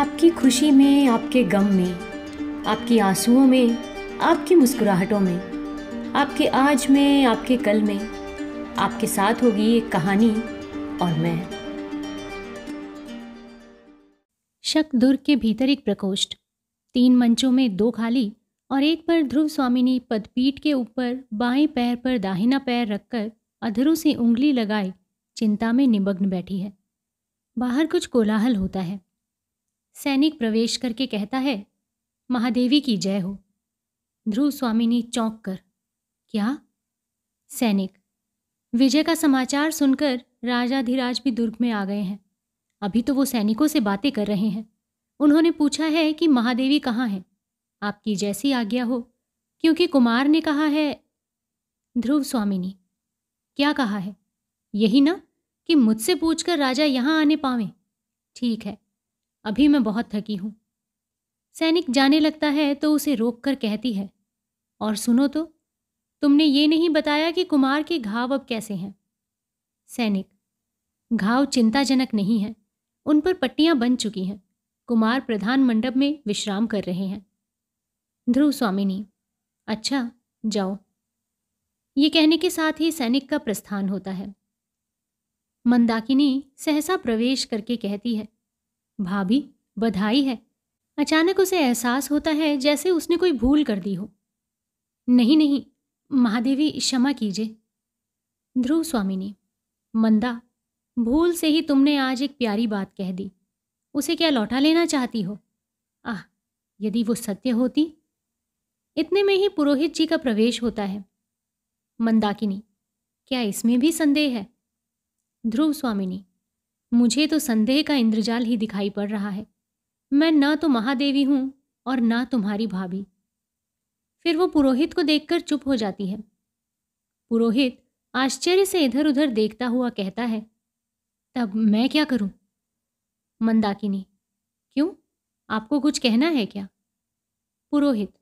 आपकी खुशी में आपके गम में आपकी आंसुओं में आपकी मुस्कुराहटों में आपके आज में आपके कल में आपके साथ होगी एक कहानी और मैं शक दुर्ग के भीतर एक प्रकोष्ठ तीन मंचों में दो खाली और एक पर ध्रुव स्वामी ने पदपीठ के ऊपर बाएं पैर पर दाहिना पैर रखकर अधरों से उंगली लगाए चिंता में निमग्न बैठी है बाहर कुछ कोलाहल होता है सैनिक प्रवेश करके कहता है महादेवी की जय हो ध्रुव स्वामिनी चौंक कर क्या सैनिक विजय का समाचार सुनकर राजाधिराज भी दुर्ग में आ गए हैं अभी तो वो सैनिकों से बातें कर रहे हैं उन्होंने पूछा है कि महादेवी कहाँ हैं आपकी जैसी आज्ञा हो क्योंकि कुमार ने कहा है ध्रुव स्वामिनी क्या कहा है यही ना कि मुझसे पूछकर राजा यहाँ आने पावे ठीक है अभी मैं बहुत थकी हूं सैनिक जाने लगता है तो उसे रोक कर कहती है और सुनो तो तुमने ये नहीं बताया कि कुमार के घाव अब कैसे हैं सैनिक घाव चिंताजनक नहीं है उन पर पट्टियां बन चुकी हैं कुमार प्रधान मंडप में विश्राम कर रहे हैं ध्रुव स्वामिनी अच्छा जाओ ये कहने के साथ ही सैनिक का प्रस्थान होता है मंदाकिनी सहसा प्रवेश करके कहती है भाभी बधाई है अचानक उसे एहसास होता है जैसे उसने कोई भूल कर दी हो नहीं नहीं महादेवी क्षमा कीजिए ध्रुव स्वामी ने मंदा भूल से ही तुमने आज एक प्यारी बात कह दी उसे क्या लौटा लेना चाहती हो आह यदि वो सत्य होती इतने में ही पुरोहित जी का प्रवेश होता है मंदाकिनी क्या इसमें भी संदेह है ध्रुव स्वामिनी मुझे तो संदेह का इंद्रजाल ही दिखाई पड़ रहा है मैं ना तो महादेवी हूं और ना तुम्हारी भाभी फिर वो पुरोहित को देखकर चुप हो जाती है पुरोहित आश्चर्य से इधर उधर देखता हुआ कहता है तब मैं क्या करूं मंदाकिनी क्यों आपको कुछ कहना है क्या पुरोहित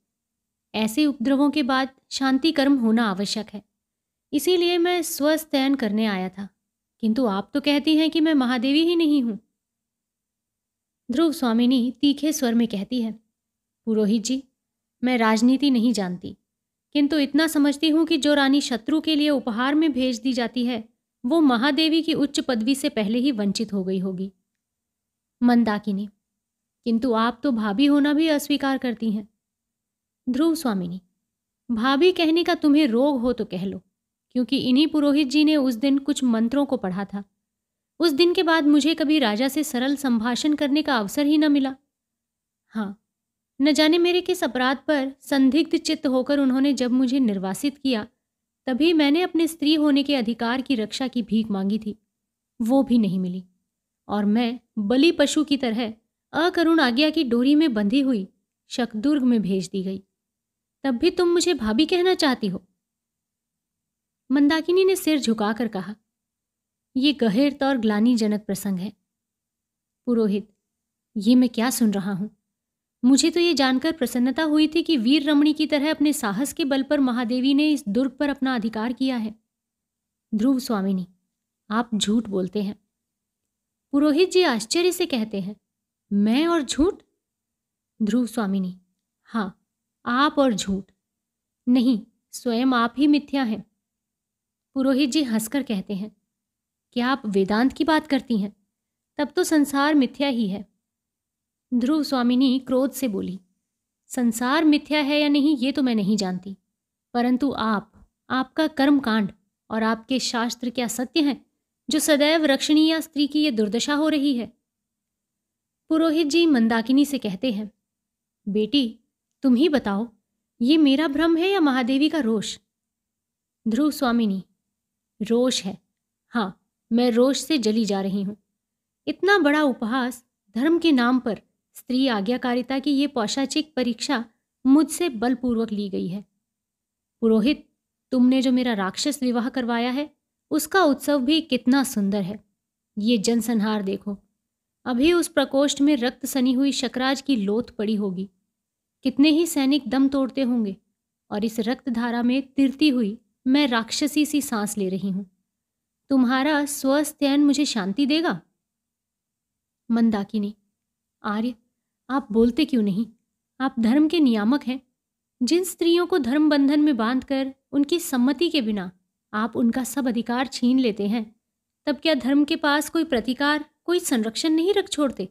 ऐसे उपद्रवों के बाद शांति कर्म होना आवश्यक है इसीलिए मैं स्वस्थ करने आया था किंतु आप तो कहती हैं कि मैं महादेवी ही नहीं हूं ध्रुव स्वामिनी तीखे स्वर में कहती है पुरोहित जी मैं राजनीति नहीं जानती किंतु इतना समझती हूं कि जो रानी शत्रु के लिए उपहार में भेज दी जाती है वो महादेवी की उच्च पदवी से पहले ही वंचित हो गई होगी मंदाकिनी किंतु आप तो भाभी होना भी अस्वीकार करती हैं ध्रुव स्वामिनी भाभी कहने का तुम्हें रोग हो तो कह लो क्योंकि इन्हीं पुरोहित जी ने उस दिन कुछ मंत्रों को पढ़ा था उस दिन के बाद मुझे कभी राजा से सरल संभाषण करने का अवसर ही न मिला हाँ न जाने मेरे किस अपराध पर संदिग्ध चित्त होकर उन्होंने जब मुझे निर्वासित किया तभी मैंने अपने स्त्री होने के अधिकार की रक्षा की भीख मांगी थी वो भी नहीं मिली और मैं बलि पशु की तरह अकरुण आज्ञा की डोरी में बंधी हुई शकदुर्ग में भेज दी गई तब भी तुम मुझे भाभी कहना चाहती हो मंदाकिनी ने सिर झुकाकर कहा यह गहरता और ग्लानीजनक प्रसंग है पुरोहित ये मैं क्या सुन रहा हूं मुझे तो ये जानकर प्रसन्नता हुई थी कि वीर रमणी की तरह अपने साहस के बल पर महादेवी ने इस दुर्ग पर अपना अधिकार किया है ध्रुव स्वामिनी आप झूठ बोलते हैं पुरोहित जी आश्चर्य से कहते हैं मैं और झूठ ध्रुव स्वामिनी हाँ आप और झूठ नहीं स्वयं आप ही मिथ्या हैं पुरोहित जी हंसकर कहते हैं क्या आप वेदांत की बात करती हैं तब तो संसार मिथ्या ही है ध्रुव स्वामिनी क्रोध से बोली संसार मिथ्या है या नहीं ये तो मैं नहीं जानती परंतु आप आपका कर्म कांड और आपके शास्त्र क्या सत्य हैं जो सदैव रक्षणीय स्त्री की ये दुर्दशा हो रही है पुरोहित जी मंदाकिनी से कहते हैं बेटी तुम ही बताओ ये मेरा भ्रम है या महादेवी का रोष ध्रुव स्वामिनी रोष है हाँ मैं रोष से जली जा रही हूँ इतना बड़ा उपहास धर्म के नाम पर स्त्री आज्ञाकारिता की ये पौशाचिक परीक्षा मुझसे बलपूर्वक ली गई है पुरोहित तुमने जो मेरा राक्षस विवाह करवाया है उसका उत्सव भी कितना सुंदर है ये जनसंहार देखो अभी उस प्रकोष्ठ में रक्त सनी हुई शकराज की लोथ पड़ी होगी कितने ही सैनिक दम तोड़ते होंगे और इस रक्त धारा में तिरती हुई मैं राक्षसी सी सांस ले रही हूं तुम्हारा स्वस्थ्यन मुझे शांति देगा मंदाकिनी आर्य आप बोलते क्यों नहीं आप धर्म के नियामक हैं जिन स्त्रियों को धर्म बंधन में बांधकर उनकी सम्मति के बिना आप उनका सब अधिकार छीन लेते हैं तब क्या धर्म के पास कोई प्रतिकार कोई संरक्षण नहीं रख छोड़ते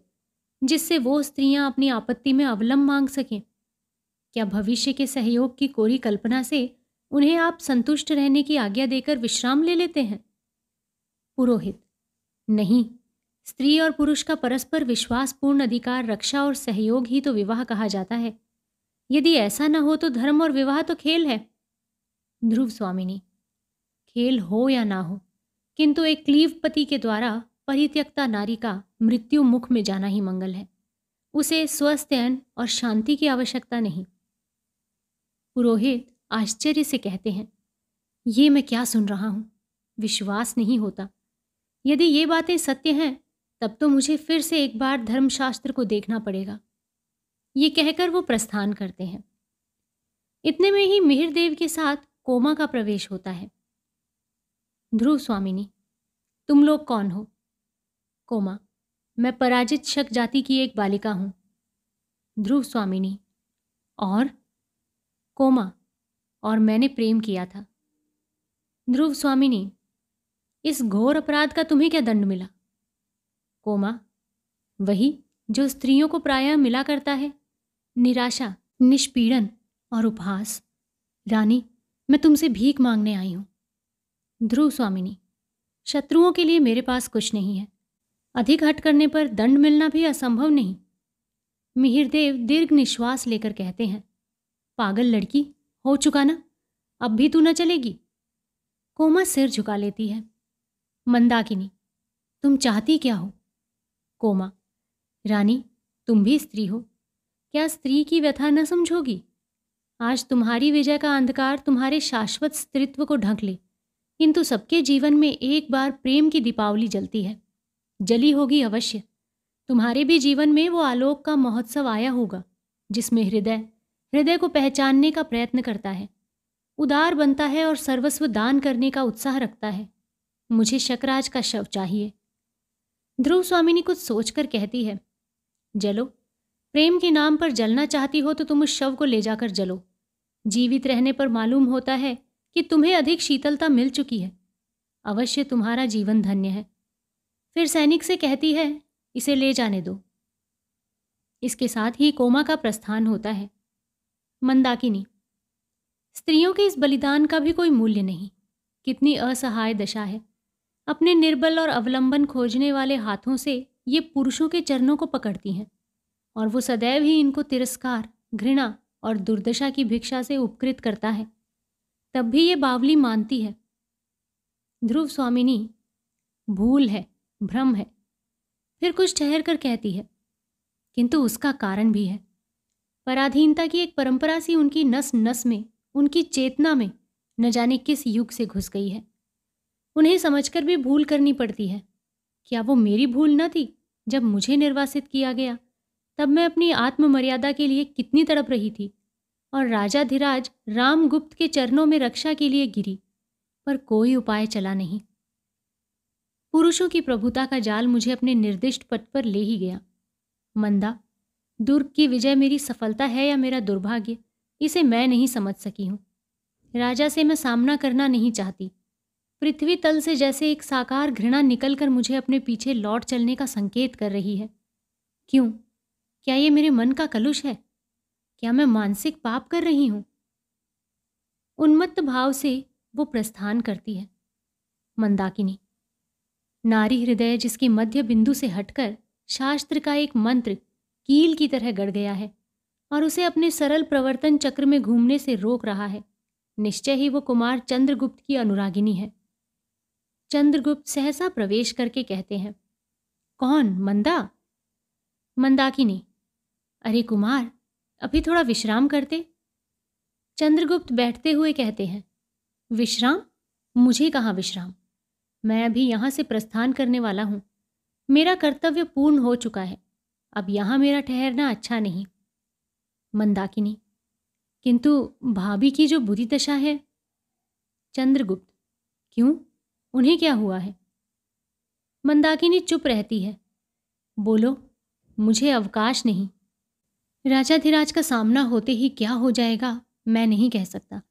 जिससे वो स्त्रियां अपनी आपत्ति में अवलंब मांग सकें क्या भविष्य के सहयोग की कोरी कल्पना से उन्हें आप संतुष्ट रहने की आज्ञा देकर विश्राम ले लेते हैं पुरोहित नहीं स्त्री और पुरुष का परस्पर विश्वासपूर्ण अधिकार रक्षा और सहयोग ही तो विवाह कहा जाता है यदि ऐसा न हो तो धर्म और विवाह तो खेल है ध्रुव स्वामिनी खेल हो या ना हो किंतु एक क्लीव पति के द्वारा परित्यक्ता नारी का मृत्यु मुख में जाना ही मंगल है उसे स्वस्थ और शांति की आवश्यकता नहीं पुरोहित आश्चर्य से कहते हैं ये मैं क्या सुन रहा हूँ विश्वास नहीं होता यदि ये बातें सत्य हैं तब तो मुझे फिर से एक बार धर्मशास्त्र को देखना पड़ेगा ये कहकर वो प्रस्थान करते हैं इतने में ही मिहिरदेव के साथ कोमा का प्रवेश होता है ध्रुव स्वामिनी तुम लोग कौन हो कोमा मैं पराजित शक जाति की एक बालिका हूं ध्रुव स्वामिनी और कोमा और मैंने प्रेम किया था ध्रुव स्वामिनी इस घोर अपराध का तुम्हें क्या दंड मिला कोमा वही जो स्त्रियों को प्रायः मिला करता है निराशा निष्पीड़न और उपहास रानी मैं तुमसे भीख मांगने आई हूं ध्रुव स्वामिनी शत्रुओं के लिए मेरे पास कुछ नहीं है अधिक हट करने पर दंड मिलना भी असंभव नहीं मिहिरदेव दीर्घ निश्वास लेकर कहते हैं पागल लड़की हो चुका ना अब भी तू न चलेगी कोमा सिर झुका लेती है मंदाकिनी तुम चाहती क्या हो कोमा रानी तुम भी स्त्री हो क्या स्त्री की व्यथा न समझोगी आज तुम्हारी विजय का अंधकार तुम्हारे शाश्वत स्त्रित्व को ढंक ले किंतु सबके जीवन में एक बार प्रेम की दीपावली जलती है जली होगी अवश्य तुम्हारे भी जीवन में वो आलोक का महोत्सव आया होगा जिसमें हृदय हृदय को पहचानने का प्रयत्न करता है उदार बनता है और सर्वस्व दान करने का उत्साह रखता है मुझे शकराज का शव चाहिए ध्रुव स्वामिनी कुछ सोचकर कहती है जलो प्रेम के नाम पर जलना चाहती हो तो तुम उस शव को ले जाकर जलो जीवित रहने पर मालूम होता है कि तुम्हें अधिक शीतलता मिल चुकी है अवश्य तुम्हारा जीवन धन्य है फिर सैनिक से कहती है इसे ले जाने दो इसके साथ ही कोमा का प्रस्थान होता है मंदाकिनी स्त्रियों के इस बलिदान का भी कोई मूल्य नहीं कितनी असहाय दशा है अपने निर्बल और अवलंबन खोजने वाले हाथों से ये पुरुषों के चरणों को पकड़ती हैं और वो सदैव ही इनको तिरस्कार घृणा और दुर्दशा की भिक्षा से उपकृत करता है तब भी ये बावली मानती है ध्रुव स्वामिनी भूल है भ्रम है फिर कुछ ठहर कर कहती है किंतु उसका कारण भी है पराधीनता की एक परंपरा सी उनकी नस नस में उनकी चेतना में न जाने किस युग से घुस गई है उन्हें समझकर भी भूल करनी पड़ती है क्या वो मेरी भूल न थी जब मुझे निर्वासित किया गया तब मैं अपनी आत्ममर्यादा के लिए कितनी तड़प रही थी और राजा धीराज रामगुप्त के चरणों में रक्षा के लिए गिरी पर कोई उपाय चला नहीं पुरुषों की प्रभुता का जाल मुझे अपने निर्दिष्ट पट पर ले ही गया मंदा दुर्ग की विजय मेरी सफलता है या मेरा दुर्भाग्य इसे मैं नहीं समझ सकी हूँ राजा से मैं सामना करना नहीं चाहती पृथ्वी तल से जैसे एक साकार घृणा निकलकर मुझे अपने पीछे लौट चलने का संकेत कर रही है क्यों क्या ये मेरे मन का कलुष है क्या मैं मानसिक पाप कर रही हूं उन्मत्त भाव से वो प्रस्थान करती है मंदाकिनी नारी हृदय जिसके मध्य बिंदु से हटकर शास्त्र का एक मंत्र कील की तरह गड़ गया है और उसे अपने सरल प्रवर्तन चक्र में घूमने से रोक रहा है निश्चय ही वो कुमार चंद्रगुप्त की अनुरागिनी है चंद्रगुप्त सहसा प्रवेश करके कहते हैं कौन मंदा मंदाकिनी अरे कुमार अभी थोड़ा विश्राम करते चंद्रगुप्त बैठते हुए कहते हैं विश्राम मुझे कहाँ विश्राम मैं अभी यहाँ से प्रस्थान करने वाला हूँ मेरा कर्तव्य पूर्ण हो चुका है अब यहाँ मेरा ठहरना अच्छा नहीं मंदाकिनी किंतु भाभी की जो बुरी दशा है चंद्रगुप्त क्यों उन्हें क्या हुआ है मंदाकिनी चुप रहती है बोलो मुझे अवकाश नहीं राजाधिराज का सामना होते ही क्या हो जाएगा मैं नहीं कह सकता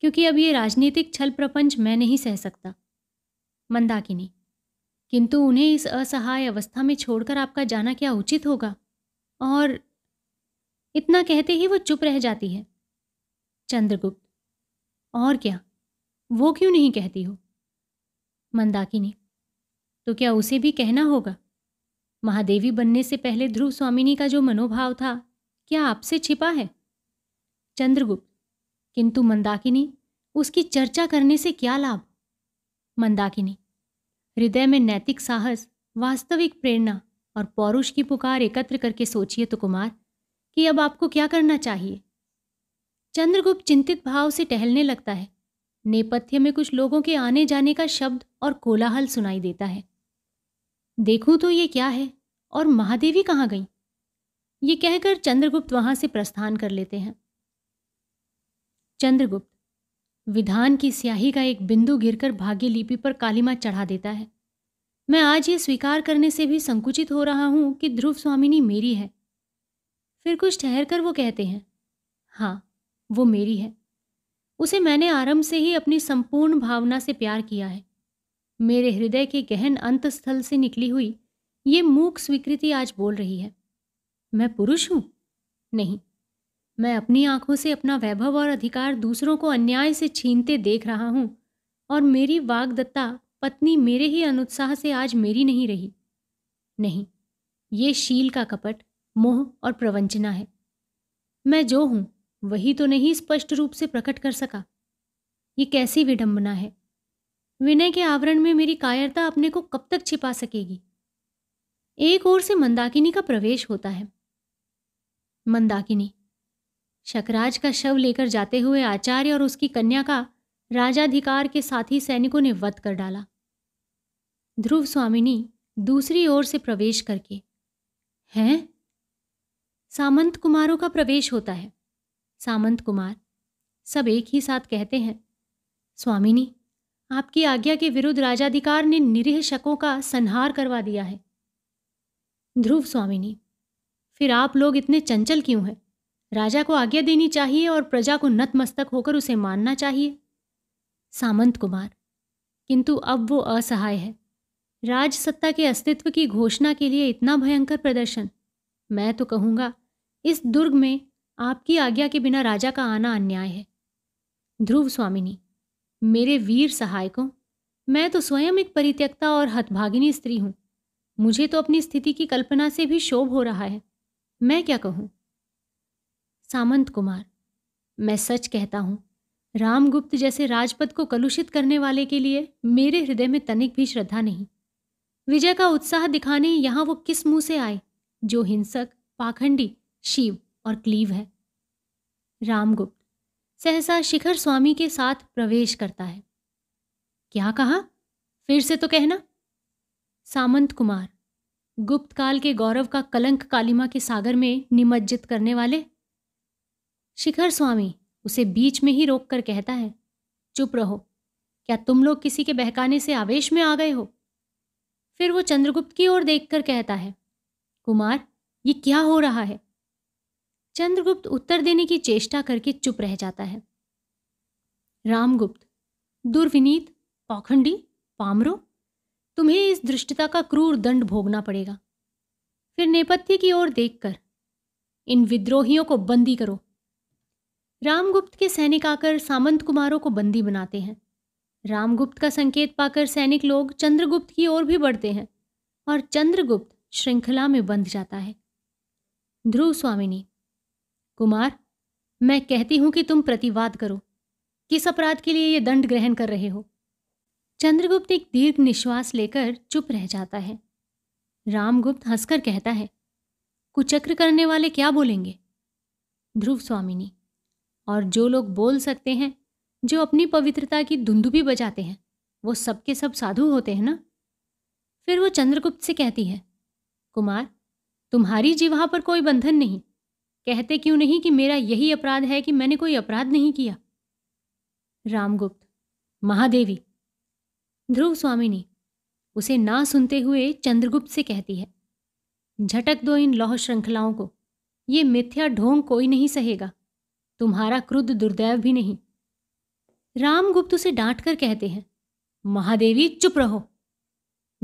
क्योंकि अब ये राजनीतिक छल प्रपंच मैं नहीं सह सकता मंदाकिनी किंतु उन्हें इस असहाय अवस्था में छोड़कर आपका जाना क्या उचित होगा और इतना कहते ही वो चुप रह जाती है चंद्रगुप्त और क्या वो क्यों नहीं कहती हो मंदाकिनी तो क्या उसे भी कहना होगा महादेवी बनने से पहले ध्रुव स्वामिनी का जो मनोभाव था क्या आपसे छिपा है चंद्रगुप्त किंतु मंदाकिनी उसकी चर्चा करने से क्या लाभ मंदाकिनी हृदय में नैतिक साहस वास्तविक प्रेरणा और पौरुष की पुकार एकत्र करके सोचिए तो कुमार कि अब आपको क्या करना चाहिए चंद्रगुप्त चिंतित भाव से टहलने लगता है नेपथ्य में कुछ लोगों के आने जाने का शब्द और कोलाहल सुनाई देता है देखूं तो ये क्या है और महादेवी कहाँ गई ये कहकर चंद्रगुप्त वहां से प्रस्थान कर लेते हैं चंद्रगुप्त विधान की स्याही का एक बिंदु गिरकर भाग्य लिपि पर कालीमा चढ़ा देता है मैं आज ये स्वीकार करने से भी संकुचित हो रहा हूं कि ध्रुव स्वामिनी मेरी है फिर कुछ ठहर कर वो कहते हैं हाँ वो मेरी है उसे मैंने आरंभ से ही अपनी संपूर्ण भावना से प्यार किया है मेरे हृदय के गहन अंतस्थल से निकली हुई ये मूक स्वीकृति आज बोल रही है मैं पुरुष हूं नहीं मैं अपनी आंखों से अपना वैभव और अधिकार दूसरों को अन्याय से छीनते देख रहा हूँ और मेरी वागदत्ता पत्नी मेरे ही अनुत्साह से आज मेरी नहीं रही नहीं ये शील का कपट मोह और प्रवंचना है मैं जो हूं वही तो नहीं स्पष्ट रूप से प्रकट कर सका ये कैसी विडंबना है विनय के आवरण में मेरी कायरता अपने को कब तक छिपा सकेगी एक ओर से मंदाकिनी का प्रवेश होता है मंदाकिनी शकराज का शव लेकर जाते हुए आचार्य और उसकी कन्या का राजाधिकार के साथी सैनिकों ने वध कर डाला ध्रुव स्वामिनी दूसरी ओर से प्रवेश करके हैं सामंत कुमारों का प्रवेश होता है सामंत कुमार सब एक ही साथ कहते हैं स्वामिनी आपकी आज्ञा के विरुद्ध राजाधिकार ने निरीह शकों का संहार करवा दिया है ध्रुव स्वामिनी फिर आप लोग इतने चंचल क्यों हैं राजा को आज्ञा देनी चाहिए और प्रजा को नतमस्तक होकर उसे मानना चाहिए सामंत कुमार किंतु अब वो असहाय है राज सत्ता के अस्तित्व की घोषणा के लिए इतना भयंकर प्रदर्शन मैं तो कहूँगा इस दुर्ग में आपकी आज्ञा के बिना राजा का आना अन्याय है ध्रुव स्वामिनी मेरे वीर सहायकों मैं तो स्वयं एक परित्यक्ता और हतभागिनी स्त्री हूँ मुझे तो अपनी स्थिति की कल्पना से भी शोभ हो रहा है मैं क्या कहूँ सामंत कुमार मैं सच कहता हूँ रामगुप्त जैसे राजपद को कलुषित करने वाले के लिए मेरे हृदय में तनिक भी श्रद्धा नहीं विजय का उत्साह दिखाने यहाँ वो किस मुंह से आए जो हिंसक पाखंडी शिव और क्लीव है रामगुप्त सहसा शिखर स्वामी के साथ प्रवेश करता है क्या कहा फिर से तो कहना सामंत कुमार गुप्त काल के गौरव का कलंक कालिमा के सागर में निमज्जित करने वाले शिखर स्वामी उसे बीच में ही रोक कर कहता है चुप रहो क्या तुम लोग किसी के बहकाने से आवेश में आ गए हो फिर वो चंद्रगुप्त की ओर देखकर कहता है कुमार ये क्या हो रहा है चंद्रगुप्त उत्तर देने की चेष्टा करके चुप रह जाता है रामगुप्त दुर्विनीत पाखंडी पामरो तुम्हें इस दृष्टता का क्रूर दंड भोगना पड़ेगा फिर नेपथ्य की ओर देखकर इन विद्रोहियों को बंदी करो रामगुप्त के सैनिक आकर सामंत कुमारों को बंदी बनाते हैं रामगुप्त का संकेत पाकर सैनिक लोग चंद्रगुप्त की ओर भी बढ़ते हैं और चंद्रगुप्त श्रृंखला में बंध जाता है ध्रुव स्वामिनी कुमार मैं कहती हूं कि तुम प्रतिवाद करो किस अपराध के लिए ये दंड ग्रहण कर रहे हो चंद्रगुप्त एक दीर्घ निश्वास लेकर चुप रह जाता है रामगुप्त हंसकर कहता है कुचक्र करने वाले क्या बोलेंगे ध्रुव स्वामिनी और जो लोग बोल सकते हैं जो अपनी पवित्रता की भी बजाते हैं वो सबके सब साधु होते हैं ना फिर वो चंद्रगुप्त से कहती है कुमार तुम्हारी जीवा पर कोई बंधन नहीं कहते क्यों नहीं कि मेरा यही अपराध है कि मैंने कोई अपराध नहीं किया रामगुप्त महादेवी ध्रुव स्वामिनी उसे ना सुनते हुए चंद्रगुप्त से कहती है झटक दो इन लौह श्रृंखलाओं को ये मिथ्या ढोंग कोई नहीं सहेगा तुम्हारा क्रुद्ध दुर्दैव भी नहीं रामगुप्त उसे डांट कर कहते हैं महादेवी चुप रहो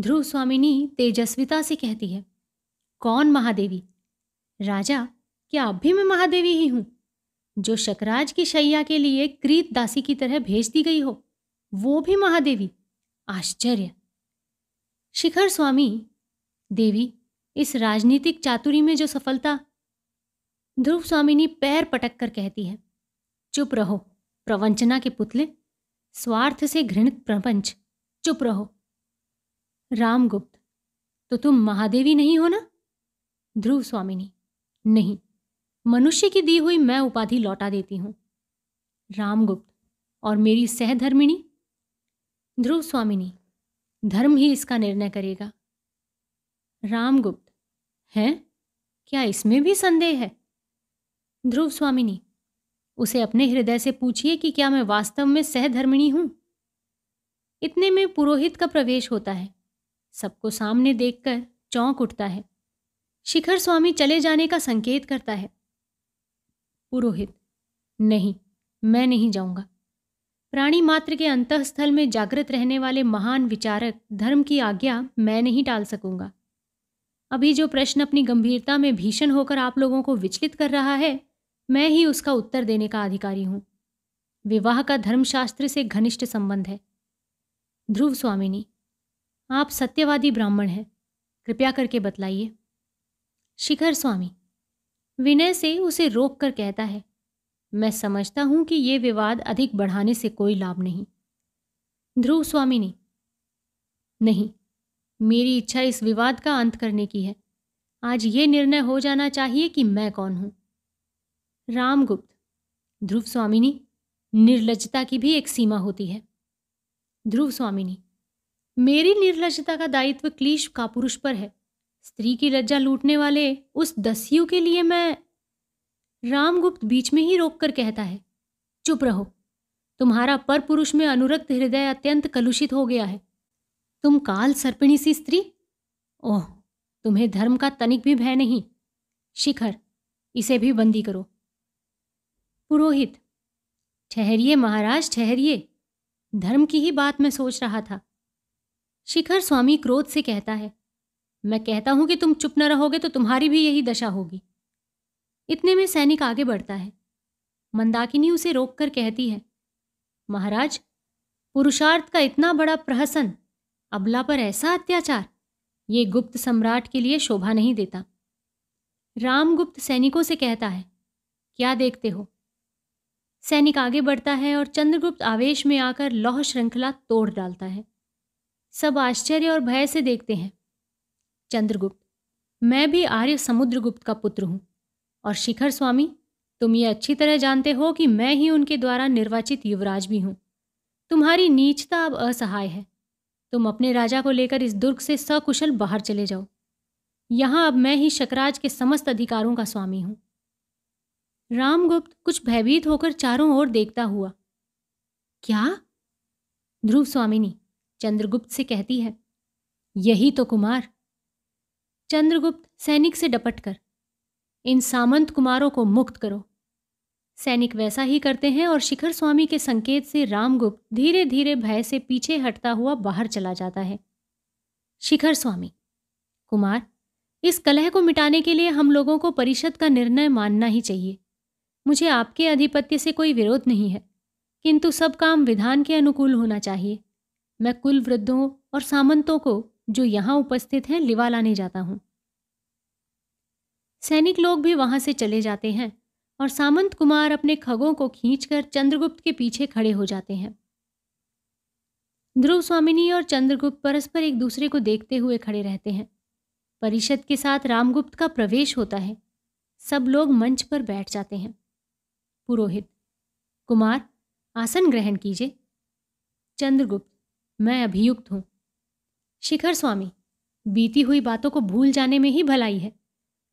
ध्रुव स्वामिनी तेजस्विता से कहती है कौन महादेवी राजा क्या अब भी मैं महादेवी ही हूं जो शकराज की शैया के लिए क्रीत दासी की तरह भेज दी गई हो वो भी महादेवी आश्चर्य शिखर स्वामी देवी इस राजनीतिक चातुरी में जो सफलता ध्रुव स्वामिनी पैर पटक कर कहती है चुप रहो प्रवंचना के पुतले स्वार्थ से घृणित प्रपंच चुप रहो रामगुप्त तो तुम महादेवी नहीं हो ना ध्रुव स्वामिनी नहीं मनुष्य की दी हुई मैं उपाधि लौटा देती हूं रामगुप्त और मेरी सहधर्मिणी ध्रुव स्वामिनी धर्म ही इसका निर्णय करेगा रामगुप्त हैं क्या इसमें भी संदेह है ध्रुव स्वामिनी उसे अपने हृदय से पूछिए कि क्या मैं वास्तव में सहधर्मिणी हूं इतने में पुरोहित का प्रवेश होता है सबको सामने देखकर चौंक उठता है शिखर स्वामी चले जाने का संकेत करता है पुरोहित नहीं मैं नहीं जाऊंगा प्राणी मात्र के अंतस्थल में जागृत रहने वाले महान विचारक धर्म की आज्ञा मैं नहीं टाल सकूंगा अभी जो प्रश्न अपनी गंभीरता में भीषण होकर आप लोगों को विचलित कर रहा है मैं ही उसका उत्तर देने का अधिकारी हूं विवाह का धर्मशास्त्र से घनिष्ठ संबंध है ध्रुव स्वामिनी आप सत्यवादी ब्राह्मण हैं कृपया करके बतलाइए शिखर स्वामी विनय से उसे रोक कर कहता है मैं समझता हूं कि ये विवाद अधिक बढ़ाने से कोई लाभ नहीं ध्रुव स्वामिनी नहीं मेरी इच्छा इस विवाद का अंत करने की है आज ये निर्णय हो जाना चाहिए कि मैं कौन हूं रामगुप्त ध्रुव स्वामिनी निर्लजता की भी एक सीमा होती है ध्रुव स्वामिनी मेरी निर्लजता का दायित्व क्लीश का पुरुष पर है स्त्री की लज्जा लूटने वाले उस दस्यु के लिए मैं रामगुप्त बीच में ही रोक कर कहता है चुप रहो तुम्हारा पर पुरुष में अनुरक्त हृदय अत्यंत कलुषित हो गया है तुम काल सर्पिणी सी स्त्री ओह तुम्हें धर्म का तनिक भी भय नहीं शिखर इसे भी बंदी करो पुरोहित ठहरिए महाराज ठहरिए धर्म की ही बात मैं सोच रहा था शिखर स्वामी क्रोध से कहता है मैं कहता हूं कि तुम चुप न रहोगे तो तुम्हारी भी यही दशा होगी इतने में सैनिक आगे बढ़ता है मंदाकिनी उसे रोककर कहती है महाराज पुरुषार्थ का इतना बड़ा प्रहसन अबला पर ऐसा अत्याचार ये गुप्त सम्राट के लिए शोभा नहीं देता रामगुप्त सैनिकों से कहता है क्या देखते हो सैनिक आगे बढ़ता है और चंद्रगुप्त आवेश में आकर लौह श्रृंखला तोड़ डालता है सब आश्चर्य और भय से देखते हैं चंद्रगुप्त मैं भी आर्य समुद्रगुप्त का पुत्र हूँ और शिखर स्वामी तुम ये अच्छी तरह जानते हो कि मैं ही उनके द्वारा निर्वाचित युवराज भी हूँ तुम्हारी नीचता अब असहाय है तुम अपने राजा को लेकर इस दुर्ग से सकुशल बाहर चले जाओ यहाँ अब मैं ही शकराज के समस्त अधिकारों का स्वामी हूँ रामगुप्त कुछ भयभीत होकर चारों ओर देखता हुआ क्या ध्रुव स्वामिनी चंद्रगुप्त से कहती है यही तो कुमार चंद्रगुप्त सैनिक से डपट कर इन सामंत कुमारों को मुक्त करो सैनिक वैसा ही करते हैं और शिखर स्वामी के संकेत से रामगुप्त धीरे धीरे भय से पीछे हटता हुआ बाहर चला जाता है शिखर स्वामी कुमार इस कलह को मिटाने के लिए हम लोगों को परिषद का निर्णय मानना ही चाहिए मुझे आपके आधिपत्य से कोई विरोध नहीं है किंतु सब काम विधान के अनुकूल होना चाहिए मैं कुल वृद्धों और सामंतों को जो यहाँ उपस्थित हैं लिवा लाने जाता हूँ सैनिक लोग भी वहां से चले जाते हैं और सामंत कुमार अपने खगों को खींचकर चंद्रगुप्त के पीछे खड़े हो जाते हैं ध्रुव स्वामिनी और चंद्रगुप्त परस्पर एक दूसरे को देखते हुए खड़े रहते हैं परिषद के साथ रामगुप्त का प्रवेश होता है सब लोग मंच पर बैठ जाते हैं पुरोहित कुमार आसन ग्रहण कीजिए चंद्रगुप्त मैं अभियुक्त हूँ शिखर स्वामी बीती हुई बातों को भूल जाने में ही भलाई है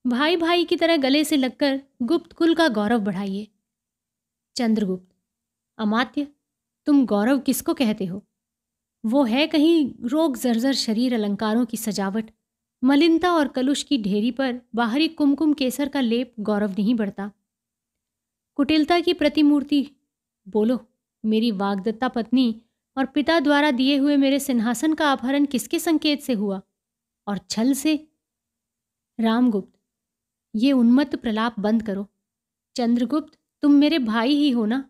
भाई भाई की तरह गले से लगकर गुप्त कुल का गौरव बढ़ाइए चंद्रगुप्त अमात्य तुम गौरव किसको कहते हो वो है कहीं रोग जर्जर शरीर अलंकारों की सजावट मलिनता और कलुष की ढेरी पर बाहरी कुमकुम केसर का लेप गौरव नहीं बढ़ता कुटिलता की प्रतिमूर्ति बोलो मेरी वागदत्ता पत्नी और पिता द्वारा दिए हुए मेरे सिंहासन का अपहरण किसके संकेत से हुआ और छल से रामगुप्त ये उन्मत्त प्रलाप बंद करो चंद्रगुप्त तुम मेरे भाई ही हो ना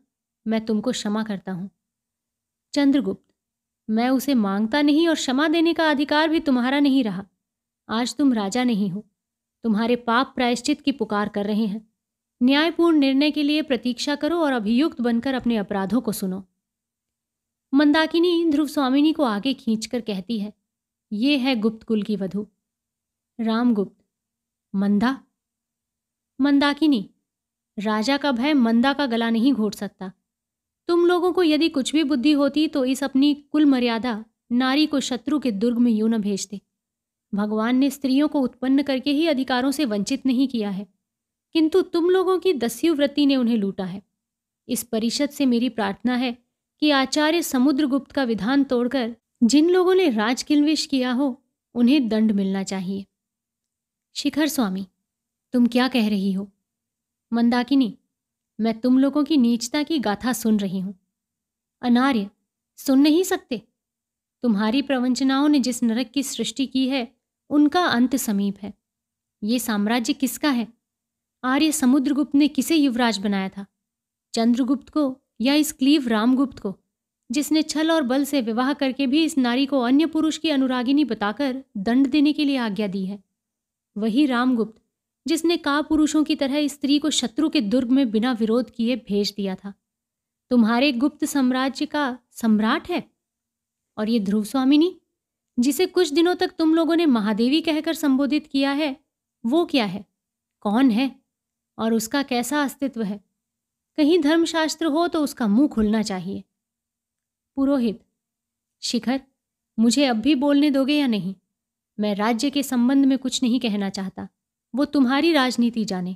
मैं तुमको क्षमा करता हूं चंद्रगुप्त मैं उसे मांगता नहीं और क्षमा देने का अधिकार भी तुम्हारा नहीं रहा आज तुम राजा नहीं हो तुम्हारे पाप प्रायश्चित की पुकार कर रहे हैं न्यायपूर्ण निर्णय के लिए प्रतीक्षा करो और अभियुक्त बनकर अपने अपराधों को सुनो मंदाकिनी ध्रुव स्वामिनी को आगे खींचकर कहती है ये है गुप्त कुल की वधु रामगुप्त मंदा मंदाकिनी राजा का भय मंदा का गला नहीं घोट सकता तुम लोगों को यदि कुछ भी बुद्धि होती तो इस अपनी कुल मर्यादा नारी को शत्रु के दुर्ग में यूं न भेजते भगवान ने स्त्रियों को उत्पन्न करके ही अधिकारों से वंचित नहीं किया है किंतु तुम लोगों की दस्यु वृत्ति ने उन्हें लूटा है इस परिषद से मेरी प्रार्थना है कि आचार्य समुद्रगुप्त का विधान तोड़कर जिन लोगों ने राजकिलवेश किया हो उन्हें दंड मिलना चाहिए शिखर स्वामी तुम क्या कह रही हो मंदाकिनी मैं तुम लोगों की नीचता की गाथा सुन रही हूं अनार्य सुन नहीं सकते तुम्हारी प्रवंचनाओं ने जिस नरक की सृष्टि की है उनका अंत समीप है ये साम्राज्य किसका है आर्य समुद्रगुप्त ने किसे युवराज बनाया था चंद्रगुप्त को या इस क्लीव रामगुप्त को जिसने छल और बल से विवाह करके भी इस नारी को अन्य पुरुष की अनुरागिनी बताकर दंड देने के लिए आज्ञा दी है वही रामगुप्त जिसने का पुरुषों की तरह स्त्री को शत्रु के दुर्ग में बिना विरोध किए भेज दिया था तुम्हारे गुप्त साम्राज्य का सम्राट है और ये ध्रुव स्वामिनी जिसे कुछ दिनों तक तुम लोगों ने महादेवी कहकर संबोधित किया है वो क्या है कौन है और उसका कैसा अस्तित्व है कहीं धर्मशास्त्र हो तो उसका मुंह खुलना चाहिए पुरोहित शिखर मुझे अब भी बोलने दोगे या नहीं मैं राज्य के संबंध में कुछ नहीं कहना चाहता वो तुम्हारी राजनीति जाने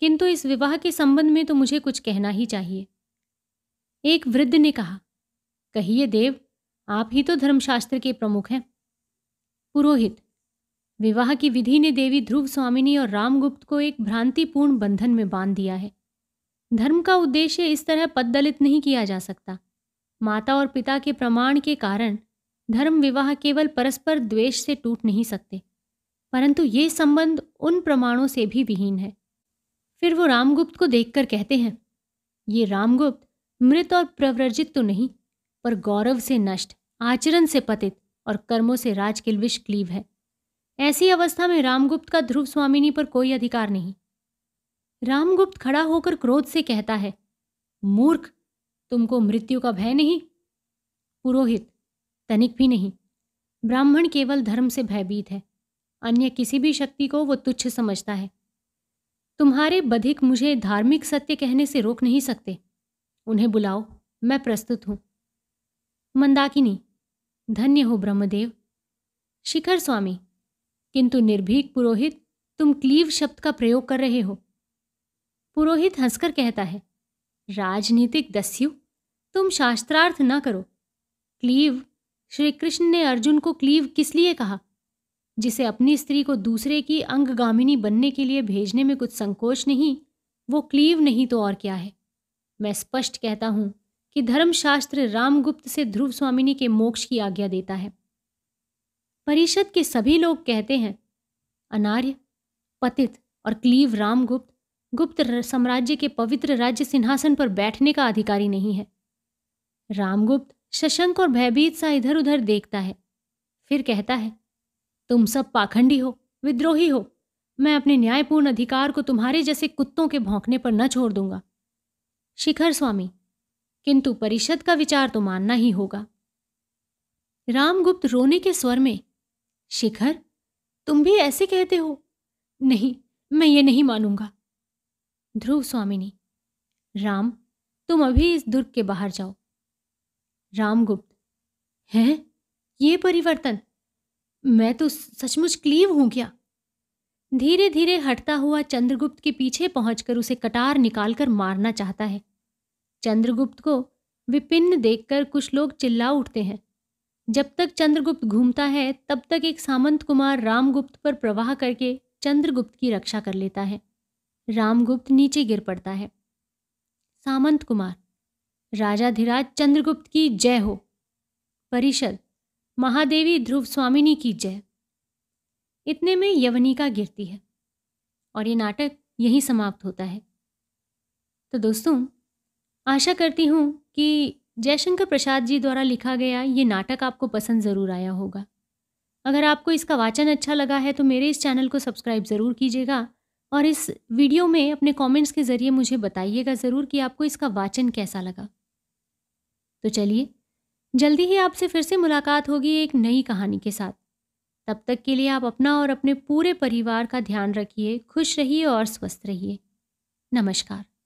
किंतु इस विवाह के संबंध में तो मुझे कुछ कहना ही चाहिए एक वृद्ध ने कहा कहिए देव आप ही तो धर्मशास्त्र के प्रमुख हैं पुरोहित विवाह की विधि ने देवी ध्रुव स्वामिनी और रामगुप्त को एक भ्रांतिपूर्ण बंधन में बांध दिया है धर्म का उद्देश्य इस तरह पद्दलित नहीं किया जा सकता माता और पिता के प्रमाण के कारण धर्म विवाह केवल परस्पर द्वेष से टूट नहीं सकते परंतु ये संबंध उन प्रमाणों से भी विहीन है फिर वो रामगुप्त को देखकर कहते हैं ये रामगुप्त मृत और प्रव्रजित तो नहीं पर गौरव से नष्ट आचरण से पतित और कर्मों से राजकिलविश क्लीव है ऐसी अवस्था में रामगुप्त का ध्रुव स्वामिनी पर कोई अधिकार नहीं रामगुप्त खड़ा होकर क्रोध से कहता है मूर्ख तुमको मृत्यु का भय नहीं पुरोहित तनिक भी नहीं ब्राह्मण केवल धर्म से भयभीत है अन्य किसी भी शक्ति को वो तुच्छ समझता है तुम्हारे बधिक मुझे धार्मिक सत्य कहने से रोक नहीं सकते उन्हें बुलाओ मैं प्रस्तुत हूं मंदाकिनी धन्य हो ब्रह्मदेव शिखर स्वामी किंतु निर्भीक पुरोहित तुम क्लीव शब्द का प्रयोग कर रहे हो पुरोहित हंसकर कहता है राजनीतिक दस्यु तुम शास्त्रार्थ न करो क्लीव श्री कृष्ण ने अर्जुन को क्लीव किस लिए कहा जिसे अपनी स्त्री को दूसरे की अंगगामिनी बनने के लिए भेजने में कुछ संकोच नहीं वो क्लीव नहीं तो और क्या है मैं स्पष्ट कहता हूं कि धर्मशास्त्र रामगुप्त से ध्रुव स्वामिनी के मोक्ष की आज्ञा देता है परिषद के सभी लोग कहते हैं अनार्य पतित और क्लीव रामगुप्त गुप्त साम्राज्य के पवित्र राज्य सिंहासन पर बैठने का अधिकारी नहीं है रामगुप्त शशंक और भयभीत सा इधर उधर देखता है फिर कहता है तुम सब पाखंडी हो विद्रोही हो मैं अपने न्यायपूर्ण अधिकार को तुम्हारे जैसे कुत्तों के भौंकने पर न छोड़ दूंगा शिखर स्वामी किंतु परिषद का विचार तो मानना ही होगा रामगुप्त रोने के स्वर में शिखर तुम भी ऐसे कहते हो नहीं मैं ये नहीं मानूंगा ध्रुव स्वामिनी राम तुम अभी इस दुर्ग के बाहर जाओ रामगुप्त हैं ये परिवर्तन मैं तो सचमुच क्लीव हूं क्या धीरे धीरे हटता हुआ चंद्रगुप्त के पीछे पहुंचकर उसे कटार निकालकर मारना चाहता है चंद्रगुप्त को विपिन देखकर कुछ लोग चिल्ला उठते हैं जब तक चंद्रगुप्त घूमता है तब तक एक सामंत कुमार रामगुप्त पर प्रवाह करके चंद्रगुप्त की रक्षा कर लेता है रामगुप्त नीचे गिर पड़ता है सामंत कुमार धीराज चंद्रगुप्त की जय हो परिषद महादेवी ध्रुव स्वामिनी की जय इतने में यवनिका गिरती है और ये नाटक यहीं समाप्त होता है तो दोस्तों आशा करती हूँ कि जयशंकर प्रसाद जी द्वारा लिखा गया ये नाटक आपको पसंद ज़रूर आया होगा अगर आपको इसका वाचन अच्छा लगा है तो मेरे इस चैनल को सब्सक्राइब ज़रूर कीजिएगा और इस वीडियो में अपने कमेंट्स के ज़रिए मुझे बताइएगा ज़रूर कि आपको इसका वाचन कैसा लगा तो चलिए जल्दी ही आपसे फिर से मुलाकात होगी एक नई कहानी के साथ तब तक के लिए आप अपना और अपने पूरे परिवार का ध्यान रखिए खुश रहिए और स्वस्थ रहिए नमस्कार